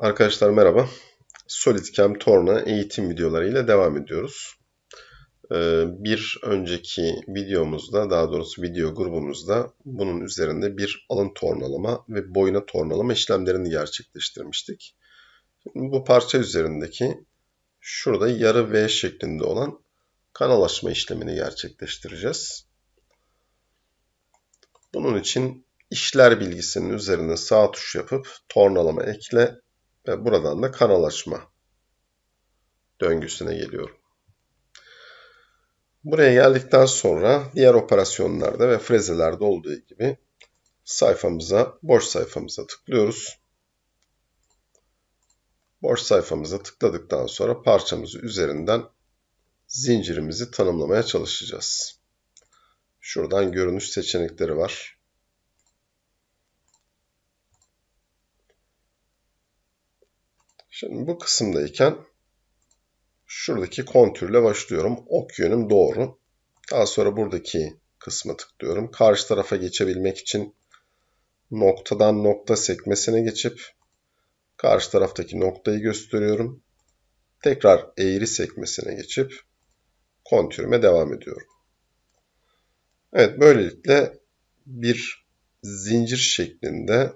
Arkadaşlar merhaba. SolidCam Torna eğitim videolarıyla devam ediyoruz. Ee, bir önceki videomuzda, daha doğrusu video grubumuzda bunun üzerinde bir alın tornalama ve boyuna tornalama işlemlerini gerçekleştirmiştik. bu parça üzerindeki şurada yarı V şeklinde olan kanalaşma işlemini gerçekleştireceğiz. Bunun için işler bilgisinin üzerine sağ tuş yapıp tornalama ekle ve buradan da kanalaşma döngüsüne geliyorum. Buraya geldikten sonra diğer operasyonlarda ve frezelerde olduğu gibi sayfamıza, boş sayfamıza tıklıyoruz. Boş sayfamıza tıkladıktan sonra parçamızı üzerinden zincirimizi tanımlamaya çalışacağız. Şuradan görünüş seçenekleri var. Şimdi bu kısımdayken şuradaki kontürle başlıyorum. Ok yönüm doğru. Daha sonra buradaki kısma tıklıyorum. Karşı tarafa geçebilmek için noktadan nokta sekmesine geçip karşı taraftaki noktayı gösteriyorum. Tekrar eğri sekmesine geçip kontürüme devam ediyorum. Evet böylelikle bir zincir şeklinde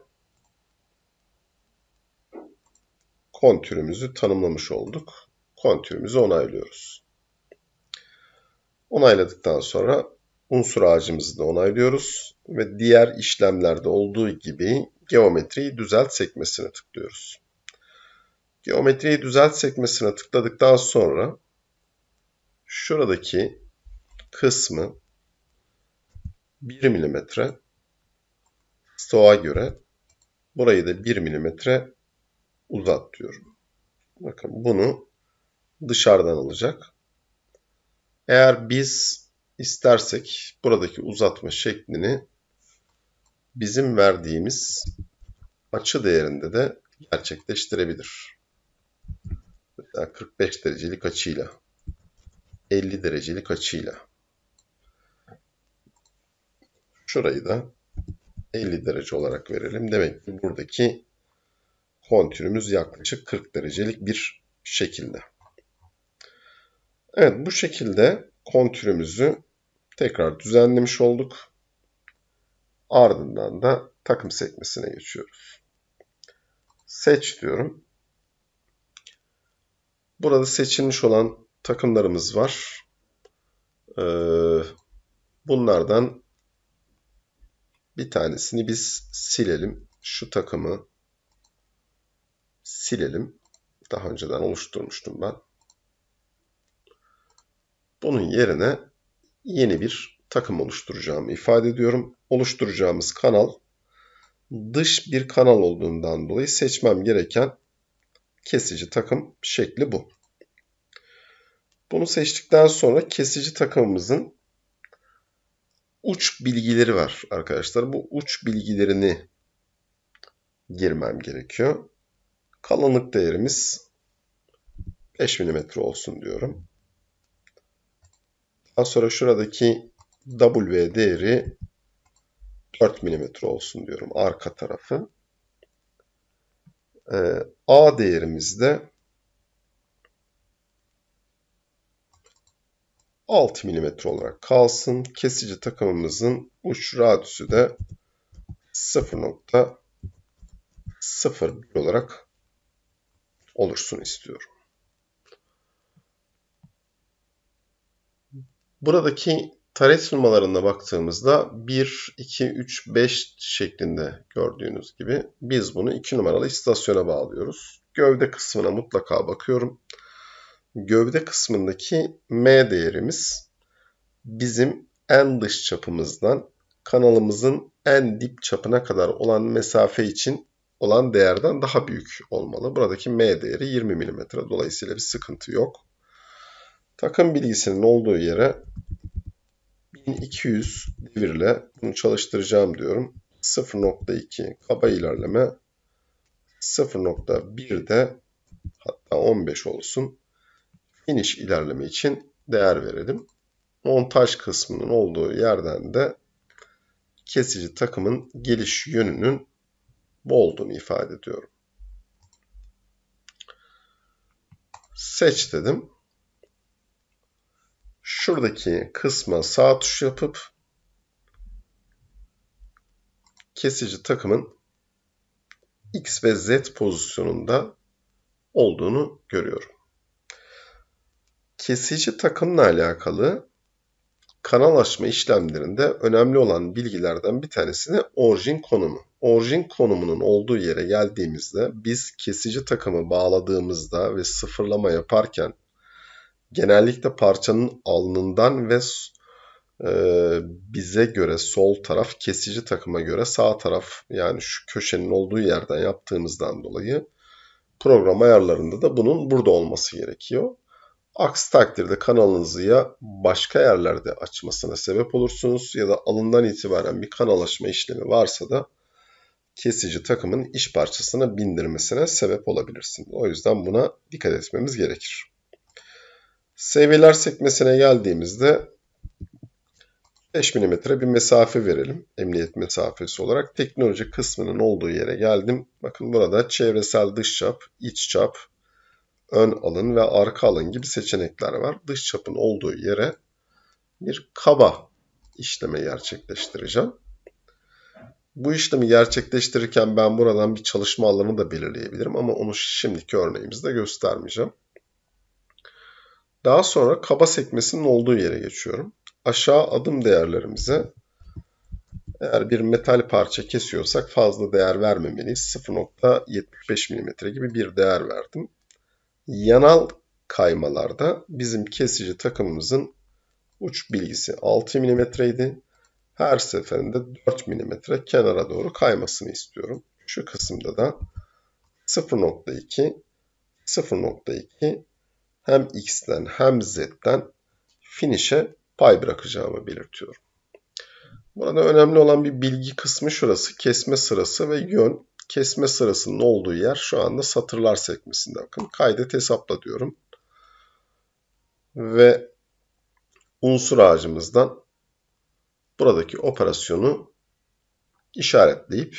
kontürümüzü tanımlamış olduk. Kontürümüzü onaylıyoruz. Onayladıktan sonra unsur ağacımızı da onaylıyoruz ve diğer işlemlerde olduğu gibi geometriyi düzelt sekmesine tıklıyoruz. Geometriyi düzelt sekmesine tıkladıktan sonra şuradaki kısmı 1 mm stoğa göre burayı da 1 mm uzat diyorum. Bakın bunu dışarıdan alacak. Eğer biz istersek buradaki uzatma şeklini bizim verdiğimiz açı değerinde de gerçekleştirebilir. Mesela 45 derecelik açıyla, 50 derecelik açıyla. Şurayı da 50 derece olarak verelim. Demek ki buradaki kontürümüz yaklaşık 40 derecelik bir şekilde. Evet bu şekilde kontürümüzü tekrar düzenlemiş olduk. Ardından da takım sekmesine geçiyoruz. Seç diyorum. Burada seçilmiş olan takımlarımız var. Ee, bunlardan bir tanesini biz silelim. Şu takımı silelim. Daha önceden oluşturmuştum ben. Bunun yerine yeni bir takım oluşturacağımı ifade ediyorum. Oluşturacağımız kanal dış bir kanal olduğundan dolayı seçmem gereken kesici takım şekli bu. Bunu seçtikten sonra kesici takımımızın uç bilgileri var arkadaşlar. Bu uç bilgilerini girmem gerekiyor. Kalınlık değerimiz 5 mm olsun diyorum. Daha sonra şuradaki W değeri 4 mm olsun diyorum arka tarafı. Ee, A değerimiz de 6 mm olarak kalsın. Kesici takımımızın uç radüsü de 0.01 olarak olursun istiyorum. Buradaki taret sunmalarına baktığımızda 1, 2, 3, 5 şeklinde gördüğünüz gibi biz bunu 2 numaralı istasyona bağlıyoruz. Gövde kısmına mutlaka bakıyorum. Gövde kısmındaki M değerimiz bizim en dış çapımızdan kanalımızın en dip çapına kadar olan mesafe için olan değerden daha büyük olmalı. Buradaki m değeri 20 mm. Dolayısıyla bir sıkıntı yok. Takım bilgisinin olduğu yere 1200 devirle bunu çalıştıracağım diyorum. 0.2 kaba ilerleme 0.1 de hatta 15 olsun finish ilerleme için değer verelim. Montaj kısmının olduğu yerden de kesici takımın geliş yönünün bu olduğunu ifade ediyorum. Seç dedim. Şuradaki kısma sağ tuş yapıp kesici takımın X ve Z pozisyonunda olduğunu görüyorum. Kesici takımla alakalı kanal açma işlemlerinde önemli olan bilgilerden bir tanesi de orijin konumu. Orijin konumunun olduğu yere geldiğimizde biz kesici takımı bağladığımızda ve sıfırlama yaparken genellikle parçanın alnından ve e, bize göre sol taraf kesici takıma göre sağ taraf yani şu köşenin olduğu yerden yaptığımızdan dolayı program ayarlarında da bunun burada olması gerekiyor. Aksi takdirde kanalınızı ya başka yerlerde açmasına sebep olursunuz ya da alından itibaren bir kanalaşma işlemi varsa da kesici takımın iş parçasına bindirmesine sebep olabilirsiniz. O yüzden buna dikkat etmemiz gerekir. Seviyeler sekmesine geldiğimizde 5 mm bir mesafe verelim. Emniyet mesafesi olarak. Teknoloji kısmının olduğu yere geldim. Bakın burada çevresel dış çap, iç çap, ön alın ve arka alın gibi seçenekler var. Dış çapın olduğu yere bir kaba işleme gerçekleştireceğim. Bu işlemi gerçekleştirirken ben buradan bir çalışma alanı da belirleyebilirim ama onu şimdiki örneğimizde göstermeyeceğim. Daha sonra kaba sekmesinin olduğu yere geçiyorum. Aşağı adım değerlerimize eğer bir metal parça kesiyorsak fazla değer vermemeliyiz. 0.75 mm gibi bir değer verdim. Yanal kaymalarda bizim kesici takımımızın uç bilgisi 6 mm idi. Her seferinde 4 mm kenara doğru kaymasını istiyorum. Şu kısımda da 0.2 0.2 hem x'ten hem z'den finish'e pay bırakacağımı belirtiyorum. Burada önemli olan bir bilgi kısmı şurası. Kesme sırası ve yön kesme sırasının olduğu yer şu anda satırlar sekmesinde. Bakın kaydet hesapla diyorum. Ve unsur ağacımızdan buradaki operasyonu işaretleyip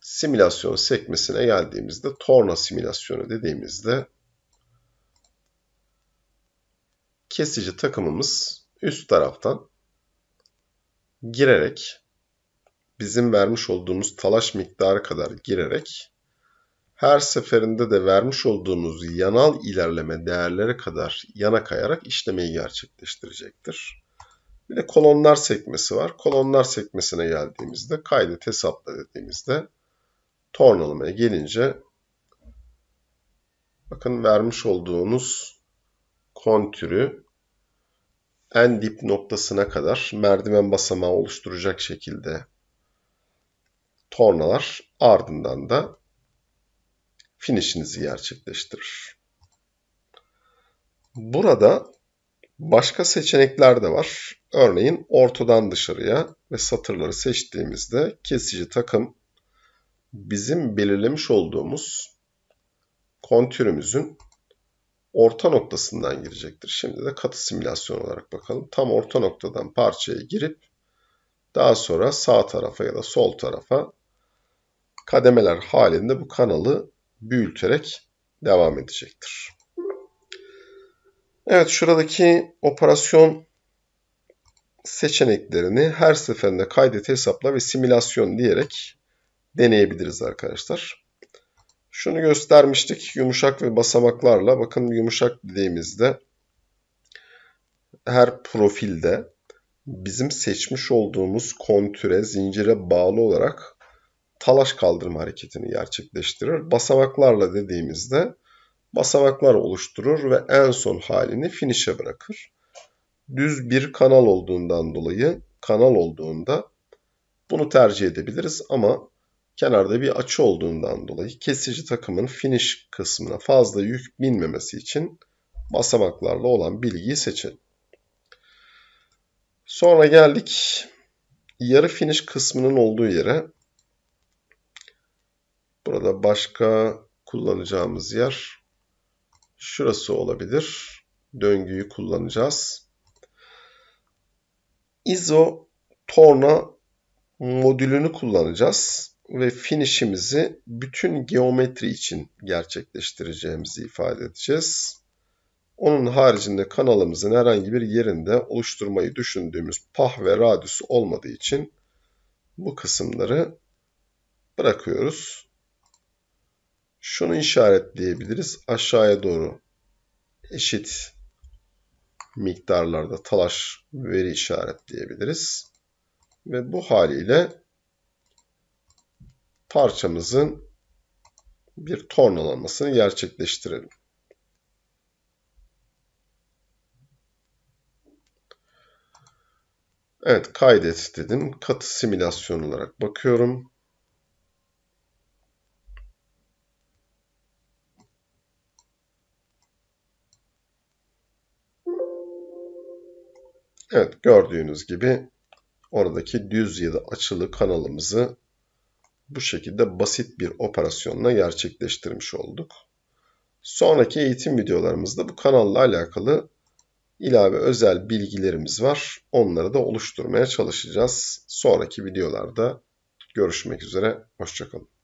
simülasyon sekmesine geldiğimizde torna simülasyonu dediğimizde kesici takımımız üst taraftan girerek bizim vermiş olduğumuz talaş miktarı kadar girerek her seferinde de vermiş olduğumuz yanal ilerleme değerlere kadar yana kayarak işlemeyi gerçekleştirecektir. Bir de kolonlar sekmesi var. Kolonlar sekmesine geldiğimizde kaydet hesapla dediğimizde tornalamaya gelince bakın vermiş olduğunuz kontürü en dip noktasına kadar merdiven basamağı oluşturacak şekilde tornalar ardından da finişinizi gerçekleştirir. Burada başka seçenekler de var. Örneğin ortadan dışarıya ve satırları seçtiğimizde kesici takım bizim belirlemiş olduğumuz kontürümüzün orta noktasından girecektir. Şimdi de katı simülasyon olarak bakalım. Tam orta noktadan parçaya girip daha sonra sağ tarafa ya da sol tarafa kademeler halinde bu kanalı büyüterek devam edecektir. Evet şuradaki operasyon seçeneklerini her seferinde kaydet hesapla ve simülasyon diyerek deneyebiliriz arkadaşlar. Şunu göstermiştik yumuşak ve basamaklarla. Bakın yumuşak dediğimizde her profilde bizim seçmiş olduğumuz kontüre, zincire bağlı olarak talaş kaldırma hareketini gerçekleştirir. Basamaklarla dediğimizde basamaklar oluşturur ve en son halini finish'e bırakır. Düz bir kanal olduğundan dolayı kanal olduğunda bunu tercih edebiliriz ama kenarda bir açı olduğundan dolayı kesici takımın finish kısmına fazla yük binmemesi için basamaklarla olan bilgiyi seçelim. Sonra geldik yarı finish kısmının olduğu yere Burada başka kullanacağımız yer şurası olabilir. Döngüyü kullanacağız. ISO torna modülünü kullanacağız ve finishimizi bütün geometri için gerçekleştireceğimizi ifade edeceğiz. Onun haricinde kanalımızın herhangi bir yerinde oluşturmayı düşündüğümüz pah ve radius olmadığı için bu kısımları bırakıyoruz. Şunu işaretleyebiliriz. Aşağıya doğru eşit miktarlarda talaş veri işaretleyebiliriz. Ve bu haliyle parçamızın bir tornalanmasını gerçekleştirelim. Evet kaydet dedim. Katı simülasyon olarak bakıyorum. Evet gördüğünüz gibi oradaki düz ya da açılı kanalımızı bu şekilde basit bir operasyonla gerçekleştirmiş olduk. Sonraki eğitim videolarımızda bu kanalla alakalı ilave özel bilgilerimiz var. Onları da oluşturmaya çalışacağız. Sonraki videolarda görüşmek üzere. Hoşçakalın.